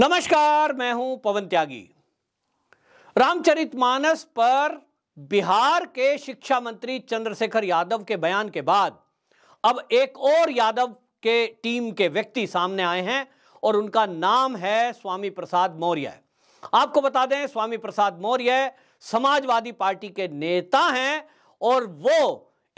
नमस्कार मैं हूं पवन त्यागी रामचरित मानस पर बिहार के शिक्षा मंत्री चंद्रशेखर यादव के बयान के बाद अब एक और यादव के टीम के व्यक्ति सामने आए हैं और उनका नाम है स्वामी प्रसाद मौर्य आपको बता दें स्वामी प्रसाद मौर्य समाजवादी पार्टी के नेता हैं और वो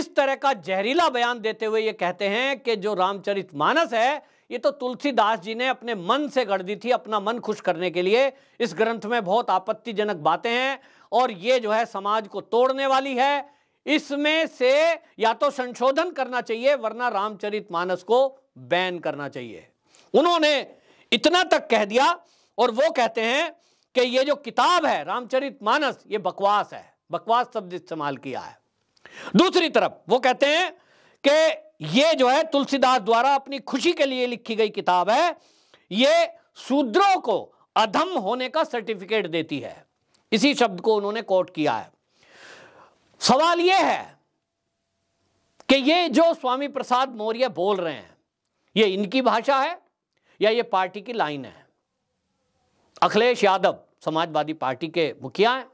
इस तरह का जहरीला बयान देते हुए ये कहते हैं कि जो रामचरित मानस है ये तो तुलसीदास जी ने अपने मन से गढ़ दी थी अपना मन खुश करने के लिए इस ग्रंथ में बहुत आपत्तिजनक बातें हैं और ये जो है समाज को तोड़ने वाली है इसमें से या तो संशोधन करना चाहिए वरना रामचरित मानस को बैन करना चाहिए उन्होंने इतना तक कह दिया और वो कहते हैं कि ये जो किताब है रामचरित मानस ये बकवास है बकवास शब्द इस्तेमाल किया है दूसरी तरफ वो कहते हैं कि ये जो है तुलसीदास द्वारा अपनी खुशी के लिए लिखी गई किताब है ये शूद्रों को अधम होने का सर्टिफिकेट देती है इसी शब्द को उन्होंने कोट किया है सवाल यह है कि ये जो स्वामी प्रसाद मौर्य बोल रहे हैं ये इनकी भाषा है या ये पार्टी की लाइन है अखिलेश यादव समाजवादी पार्टी के मुखिया हैं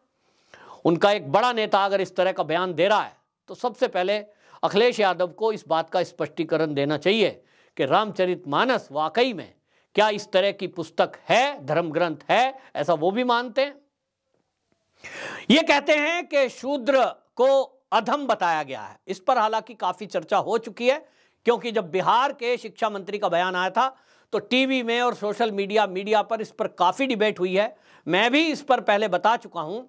उनका एक बड़ा नेता अगर इस तरह का बयान दे रहा है तो सबसे पहले अखिलेश यादव को इस बात का स्पष्टीकरण देना चाहिए कि रामचरित मानस वाकई में क्या इस तरह की पुस्तक है धर्म ग्रंथ है ऐसा वो भी मानते हैं ये कहते हैं कि शूद्र को अधम बताया गया है इस पर हालांकि काफी चर्चा हो चुकी है क्योंकि जब बिहार के शिक्षा मंत्री का बयान आया था तो टीवी में और सोशल मीडिया मीडिया पर इस पर काफ़ी डिबेट हुई है मैं भी इस पर पहले बता चुका हूं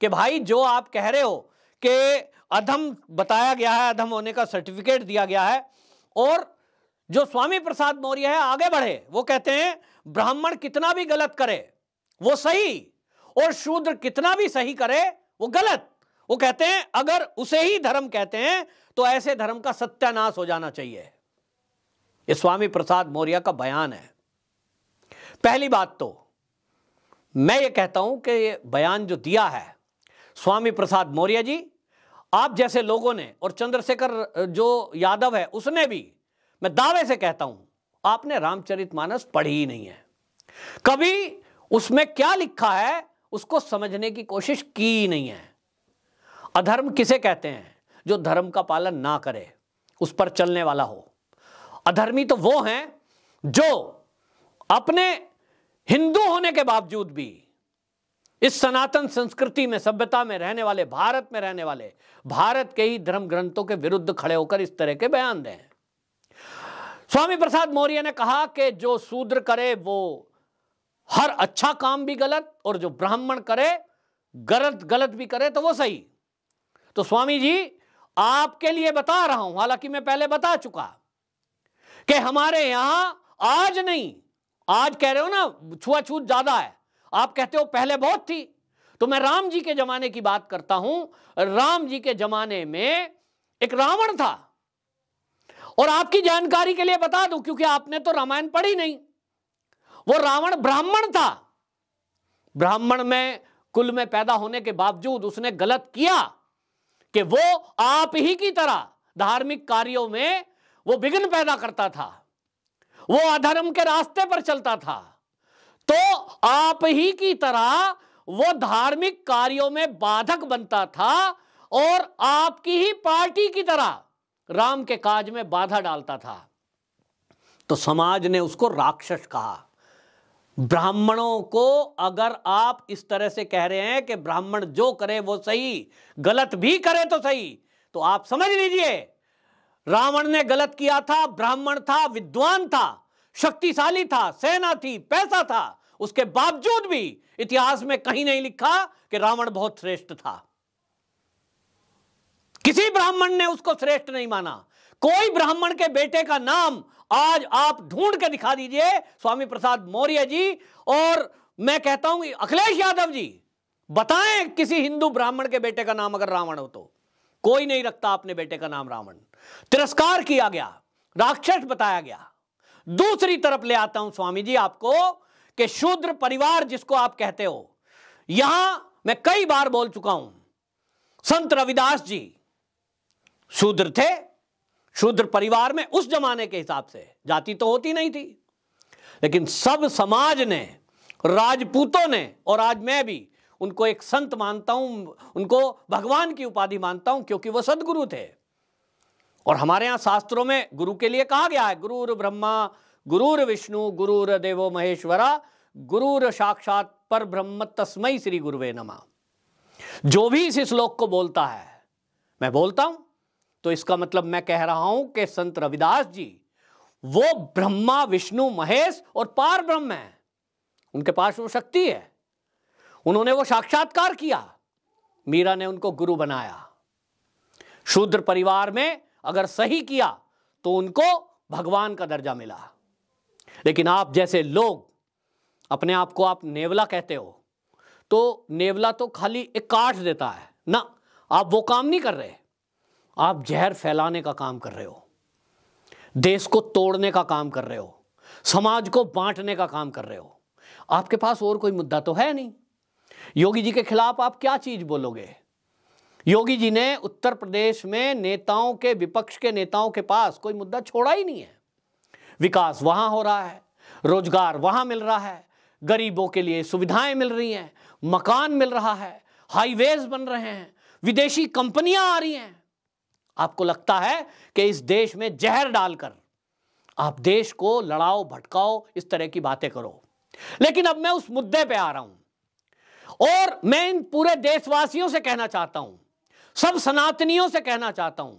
कि भाई जो आप कह रहे हो के अधम बताया गया है अधम होने का सर्टिफिकेट दिया गया है और जो स्वामी प्रसाद मौर्य है आगे बढ़े वो कहते हैं ब्राह्मण कितना भी गलत करे वो सही और शूद्र कितना भी सही करे वो गलत वो कहते हैं अगर उसे ही धर्म कहते हैं तो ऐसे धर्म का सत्यानाश हो जाना चाहिए ये स्वामी प्रसाद मौर्य का बयान है पहली बात तो मैं ये कहता हूं कि ये बयान जो दिया है स्वामी प्रसाद मौर्य जी आप जैसे लोगों ने और चंद्रशेखर जो यादव है उसने भी मैं दावे से कहता हूं आपने रामचरितमानस पढ़ी ही नहीं है कभी उसमें क्या लिखा है उसको समझने की कोशिश की ही नहीं है अधर्म किसे कहते हैं जो धर्म का पालन ना करे उस पर चलने वाला हो अधर्मी तो वो हैं जो अपने हिंदू होने के बावजूद भी इस सनातन संस्कृति में सभ्यता में रहने वाले भारत में रहने वाले भारत के ही धर्म ग्रंथों के विरुद्ध खड़े होकर इस तरह के बयान दें स्वामी प्रसाद मौर्य ने कहा कि जो शूद्र करे वो हर अच्छा काम भी गलत और जो ब्राह्मण करे गलत गलत भी करे तो वो सही तो स्वामी जी आपके लिए बता रहा हूं हालांकि मैं पहले बता चुका कि हमारे यहां आज नहीं आज कह रहे हो ना छुआछूत ज्यादा है आप कहते हो पहले बहुत थी तो मैं राम जी के जमाने की बात करता हूं राम जी के जमाने में एक रावण था और आपकी जानकारी के लिए बता दूं क्योंकि आपने तो रामायण पढ़ी नहीं वो रावण ब्राह्मण था ब्राह्मण में कुल में पैदा होने के बावजूद उसने गलत किया कि वो आप ही की तरह धार्मिक कार्यों में वो विघ्न पैदा करता था वो अधर्म के रास्ते पर चलता था तो आप ही की तरह वो धार्मिक कार्यों में बाधक बनता था और आपकी ही पार्टी की तरह राम के काज में बाधा डालता था तो समाज ने उसको राक्षस कहा ब्राह्मणों को अगर आप इस तरह से कह रहे हैं कि ब्राह्मण जो करे वो सही गलत भी करे तो सही तो आप समझ लीजिए रावण ने गलत किया था ब्राह्मण था विद्वान था शक्तिशाली था सेना थी पैसा था उसके बावजूद भी इतिहास में कहीं नहीं लिखा कि रावण बहुत श्रेष्ठ था किसी ब्राह्मण ने उसको श्रेष्ठ नहीं माना कोई ब्राह्मण के बेटे का नाम आज आप ढूंढ के दिखा दीजिए स्वामी प्रसाद मौर्य जी और मैं कहता हूं अखिलेश यादव जी बताएं किसी हिंदू ब्राह्मण के बेटे का नाम अगर रावण हो तो कोई नहीं रखता अपने बेटे का नाम रावण तिरस्कार किया गया राक्षस बताया गया दूसरी तरफ ले आता हूं स्वामी जी आपको कि शूद्र परिवार जिसको आप कहते हो यहां मैं कई बार बोल चुका हूं संत रविदास जी शूद्र थे शूद्र परिवार में उस जमाने के हिसाब से जाति तो होती नहीं थी लेकिन सब समाज ने राजपूतों ने और आज मैं भी उनको एक संत मानता हूं उनको भगवान की उपाधि मानता हूं क्योंकि वो सदगुरु थे और हमारे यहाँ शास्त्रों में गुरु के लिए कहा गया है गुरुर ब्रह्मा गुरुर विष्णु गुरुर देवो महेश्वरा गुरुर साक्षात पर ब्रह्म तस्मय श्री गुरुवे नमा जो भी इस श्लोक को बोलता है मैं बोलता हूं तो इसका मतलब मैं कह रहा हूं कि संत रविदास जी वो ब्रह्मा विष्णु महेश और पार ब्रह्म है उनके पास वो शक्ति है उन्होंने वो साक्षात्कार किया मीरा ने उनको गुरु बनाया शूद्र परिवार में अगर सही किया तो उनको भगवान का दर्जा मिला लेकिन आप जैसे लोग अपने आप को आप नेवला कहते हो तो नेवला तो खाली एक काट देता है ना आप वो काम नहीं कर रहे आप जहर फैलाने का काम कर रहे हो देश को तोड़ने का काम कर रहे हो समाज को बांटने का काम कर रहे हो आपके पास और कोई मुद्दा तो है नहीं योगी जी के खिलाफ आप क्या चीज बोलोगे योगी जी ने उत्तर प्रदेश में नेताओं के विपक्ष के नेताओं के पास कोई मुद्दा छोड़ा ही नहीं है विकास वहां हो रहा है रोजगार वहां मिल रहा है गरीबों के लिए सुविधाएं मिल रही हैं मकान मिल रहा है हाईवेज बन रहे हैं विदेशी कंपनियां आ रही हैं आपको लगता है कि इस देश में जहर डालकर आप देश को लड़ाओ भटकाओ इस तरह की बातें करो लेकिन अब मैं उस मुद्दे पे आ रहा हूं और मैं इन पूरे देशवासियों से कहना चाहता हूं सब सनातनियों से कहना चाहता हूं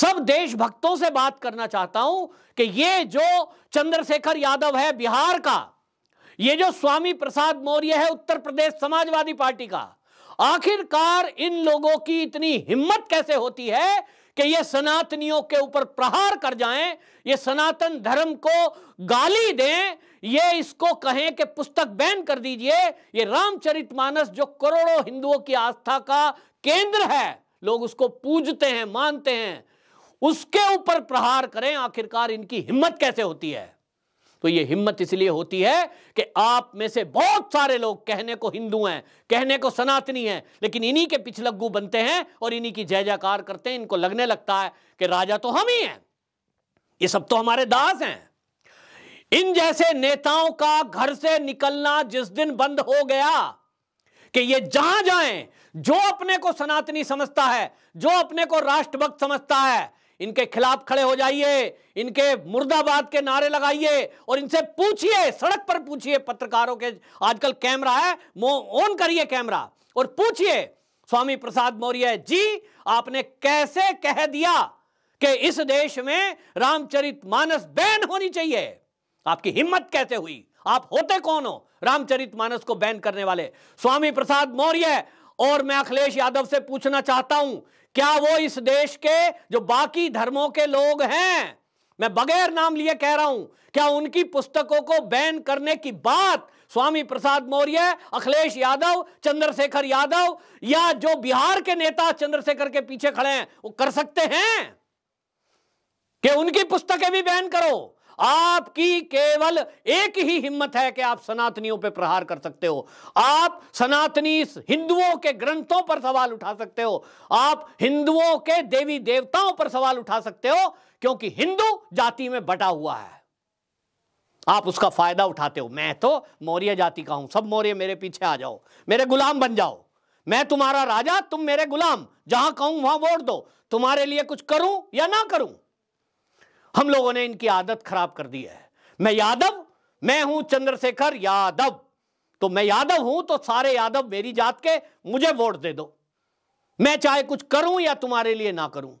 सब देशभक्तों से बात करना चाहता हूं कि ये जो चंद्रशेखर यादव है बिहार का ये जो स्वामी प्रसाद मौर्य है उत्तर प्रदेश समाजवादी पार्टी का आखिरकार इन लोगों की इतनी हिम्मत कैसे होती है कि ये सनातनियों के ऊपर प्रहार कर जाएं ये सनातन धर्म को गाली दें ये इसको कहें कि पुस्तक बैन कर दीजिए ये रामचरितमानस जो करोड़ों हिंदुओं की आस्था का केंद्र है लोग उसको पूजते हैं मानते हैं उसके ऊपर प्रहार करें आखिरकार इनकी हिम्मत कैसे होती है तो ये हिम्मत इसलिए होती है कि आप में से बहुत सारे लोग कहने को हिंदू हैं कहने को सनातनी हैं लेकिन इन्हीं के पिछलग्गू बनते हैं और इन्हीं की जय जयकार करते हैं इनको लगने लगता है कि राजा तो हम ही हैं ये सब तो हमारे दास हैं इन जैसे नेताओं का घर से निकलना जिस दिन बंद हो गया कि ये जहां जाएं जो अपने को सनातनी समझता है जो अपने को राष्ट्रभक्त समझता है इनके खिलाफ खड़े हो जाइए इनके मुर्दाबाद के नारे लगाइए और इनसे पूछिए सड़क पर पूछिए पत्रकारों के आजकल कैमरा है ऑन करिए कैमरा और पूछिए स्वामी प्रसाद मौर्य जी आपने कैसे कह दिया कि इस देश में रामचरित मानस बैन होनी चाहिए आपकी हिम्मत कैसे हुई आप होते कौन हो रामचरित मानस को बैन करने वाले स्वामी प्रसाद मौर्य और मैं अखिलेश यादव से पूछना चाहता हूं क्या वो इस देश के जो बाकी धर्मों के लोग हैं मैं बगैर नाम लिए कह रहा हूं क्या उनकी पुस्तकों को बैन करने की बात स्वामी प्रसाद मौर्य अखिलेश यादव चंद्रशेखर यादव या जो बिहार के नेता चंद्रशेखर के पीछे खड़े हैं वो कर सकते हैं कि उनकी पुस्तकें भी बैन करो आपकी केवल एक ही हिम्मत है कि आप सनातनियों पर प्रहार कर सकते हो आप सनातनी हिंदुओं के ग्रंथों पर सवाल उठा सकते हो आप हिंदुओं के देवी देवताओं पर सवाल उठा सकते हो क्योंकि हिंदू जाति में बटा हुआ है आप उसका फायदा उठाते हो मैं तो मौर्य जाति का हूं सब मौर्य मेरे पीछे आ जाओ मेरे गुलाम बन जाओ मैं तुम्हारा राजा तुम मेरे गुलाम जहां कहूं वहां वोट दो तुम्हारे लिए कुछ करूं या ना करूं हम लोगों ने इनकी आदत खराब कर दी है मैं यादव मैं हूं चंद्रशेखर यादव तो मैं यादव हूं तो सारे यादव मेरी जात के मुझे वोट दे दो मैं चाहे कुछ करूं या तुम्हारे लिए ना करूं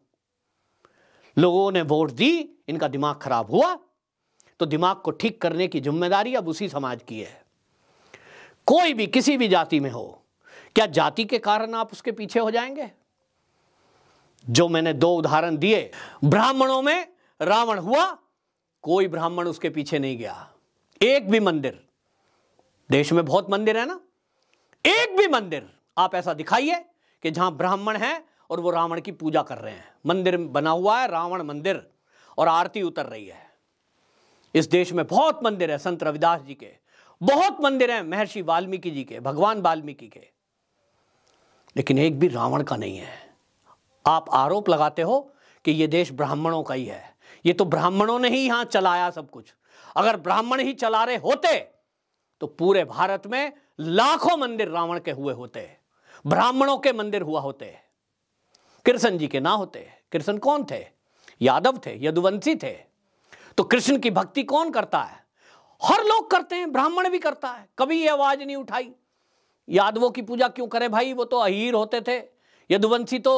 लोगों ने वोट दी इनका दिमाग खराब हुआ तो दिमाग को ठीक करने की जिम्मेदारी अब उसी समाज की है कोई भी किसी भी जाति में हो क्या जाति के कारण आप उसके पीछे हो जाएंगे जो मैंने दो उदाहरण दिए ब्राह्मणों में रावण हुआ कोई ब्राह्मण उसके पीछे नहीं गया एक भी मंदिर देश में बहुत मंदिर है ना एक भी मंदिर आप ऐसा दिखाइए कि जहां ब्राह्मण है और वो रावण की पूजा कर रहे हैं मंदिर बना हुआ है रावण मंदिर और आरती उतर रही है इस देश में बहुत मंदिर है संत रविदास जी के बहुत मंदिर हैं महर्षि वाल्मीकि जी के भगवान वाल्मीकि के लेकिन एक भी रावण का नहीं है आप आरोप लगाते हो कि यह देश ब्राह्मणों का ही है ये तो ब्राह्मणों ने ही यहां चलाया सब कुछ अगर ब्राह्मण ही चला रहे होते तो पूरे भारत में लाखों मंदिर रावण के हुए होते ब्राह्मणों के मंदिर हुआ होते कृष्ण जी के ना होते कृष्ण कौन थे यादव थे यदुवंशी थे तो कृष्ण की भक्ति कौन करता है हर लोग करते हैं ब्राह्मण भी करता है कभी यह आवाज नहीं उठाई यादवों की पूजा क्यों करे भाई वो तो अहीर होते थे यदुवंशी तो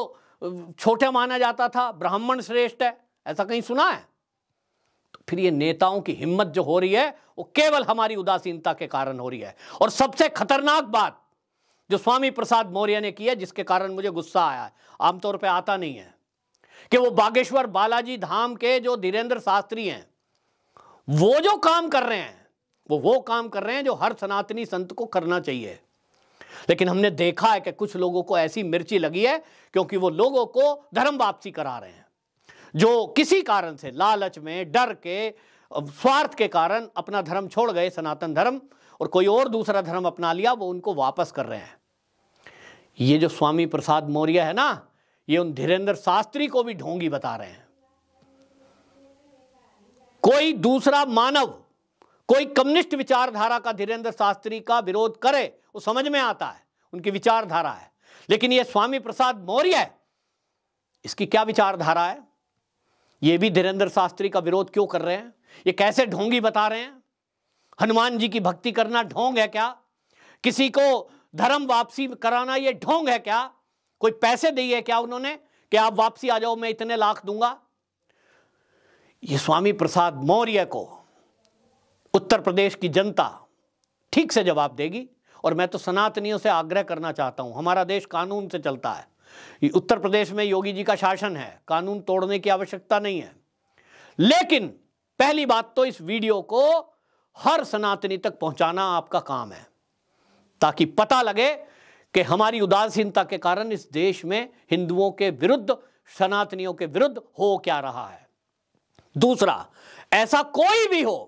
छोटे माना जाता था ब्राह्मण श्रेष्ठ है ऐसा कहीं सुना है तो फिर ये नेताओं की हिम्मत जो हो रही है वो केवल हमारी उदासीनता के कारण हो रही है और सबसे खतरनाक बात जो स्वामी प्रसाद मौर्य ने की है जिसके कारण मुझे गुस्सा आया है आमतौर पर आता नहीं है कि वो बागेश्वर बालाजी धाम के जो धीरेन्द्र शास्त्री हैं वो जो काम कर रहे हैं वो वो काम कर रहे हैं जो हर सनातनी संत को करना चाहिए लेकिन हमने देखा है कि कुछ लोगों को ऐसी मिर्ची लगी है क्योंकि वो लोगों को धर्म वापसी करा रहे हैं जो किसी कारण से लालच में डर के स्वार्थ के कारण अपना धर्म छोड़ गए सनातन धर्म और कोई और दूसरा धर्म अपना लिया वो उनको वापस कर रहे हैं ये जो स्वामी प्रसाद मौर्य है ना ये उन धीरेन्द्र शास्त्री को भी ढोंगी बता रहे हैं कोई दूसरा मानव कोई कम्युनिस्ट विचारधारा का धीरेन्द्र शास्त्री का विरोध करे वो समझ में आता है उनकी विचारधारा है लेकिन ये स्वामी प्रसाद मौर्य है इसकी क्या विचारधारा है ये भी धीरेन्द्र शास्त्री का विरोध क्यों कर रहे हैं ये कैसे ढोंगी बता रहे हैं हनुमान जी की भक्ति करना ढोंग है क्या किसी को धर्म वापसी कराना ये ढोंग है क्या कोई पैसे दिए क्या उन्होंने कि आप वापसी आ जाओ मैं इतने लाख दूंगा ये स्वामी प्रसाद मौर्य को उत्तर प्रदेश की जनता ठीक से जवाब देगी और मैं तो सनातनियों से आग्रह करना चाहता हूं हमारा देश कानून से चलता है उत्तर प्रदेश में योगी जी का शासन है कानून तोड़ने की आवश्यकता नहीं है लेकिन पहली बात तो इस वीडियो को हर सनातनी तक पहुंचाना आपका काम है ताकि पता लगे कि हमारी उदासीनता के कारण इस देश में हिंदुओं के विरुद्ध सनातनियों के विरुद्ध हो क्या रहा है दूसरा ऐसा कोई भी हो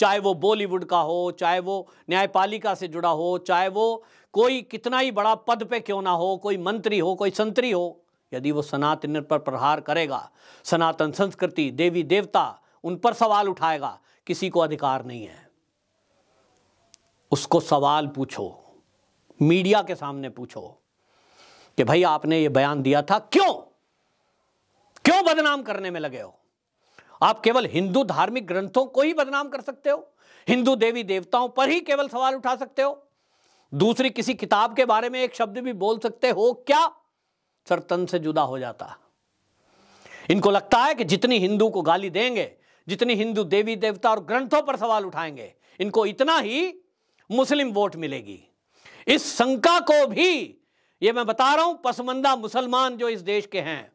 चाहे वो बॉलीवुड का हो चाहे वो न्यायपालिका से जुड़ा हो चाहे वो कोई कितना ही बड़ा पद पे क्यों ना हो कोई मंत्री हो कोई संतरी हो यदि वो सनातन पर प्रहार करेगा सनातन संस्कृति देवी देवता उन पर सवाल उठाएगा किसी को अधिकार नहीं है उसको सवाल पूछो मीडिया के सामने पूछो कि भाई आपने ये बयान दिया था क्यों क्यों बदनाम करने में लगे हो आप केवल हिंदू धार्मिक ग्रंथों को ही बदनाम कर सकते हो हिंदू देवी देवताओं पर ही केवल सवाल उठा सकते हो दूसरी किसी किताब के बारे में एक शब्द भी बोल सकते हो क्या सर तन से जुदा हो जाता इनको लगता है कि जितनी हिंदू को गाली देंगे जितनी हिंदू देवी देवता और ग्रंथों पर सवाल उठाएंगे इनको इतना ही मुस्लिम वोट मिलेगी इस शंका को भी ये मैं बता रहा हूं पसमंदा मुसलमान जो इस देश के हैं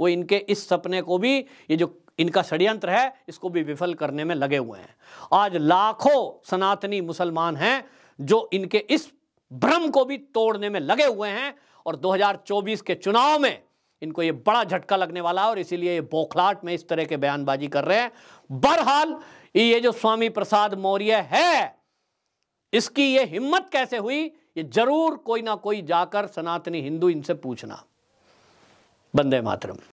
वो इनके इस सपने को भी ये जो इनका षड्यंत्र है इसको भी विफल करने में लगे हुए हैं आज लाखों सनातनी मुसलमान हैं जो इनके इस भ्रम को भी तोड़ने में लगे हुए हैं और 2024 के चुनाव में इनको ये बड़ा झटका लगने वाला है और इसीलिए ये बौखलाट में इस तरह के बयानबाजी कर रहे हैं बहरहाल ये जो स्वामी प्रसाद मौर्य है इसकी ये हिम्मत कैसे हुई ये जरूर कोई ना कोई जाकर सनातनी हिंदू इनसे पूछना बंदे मातरम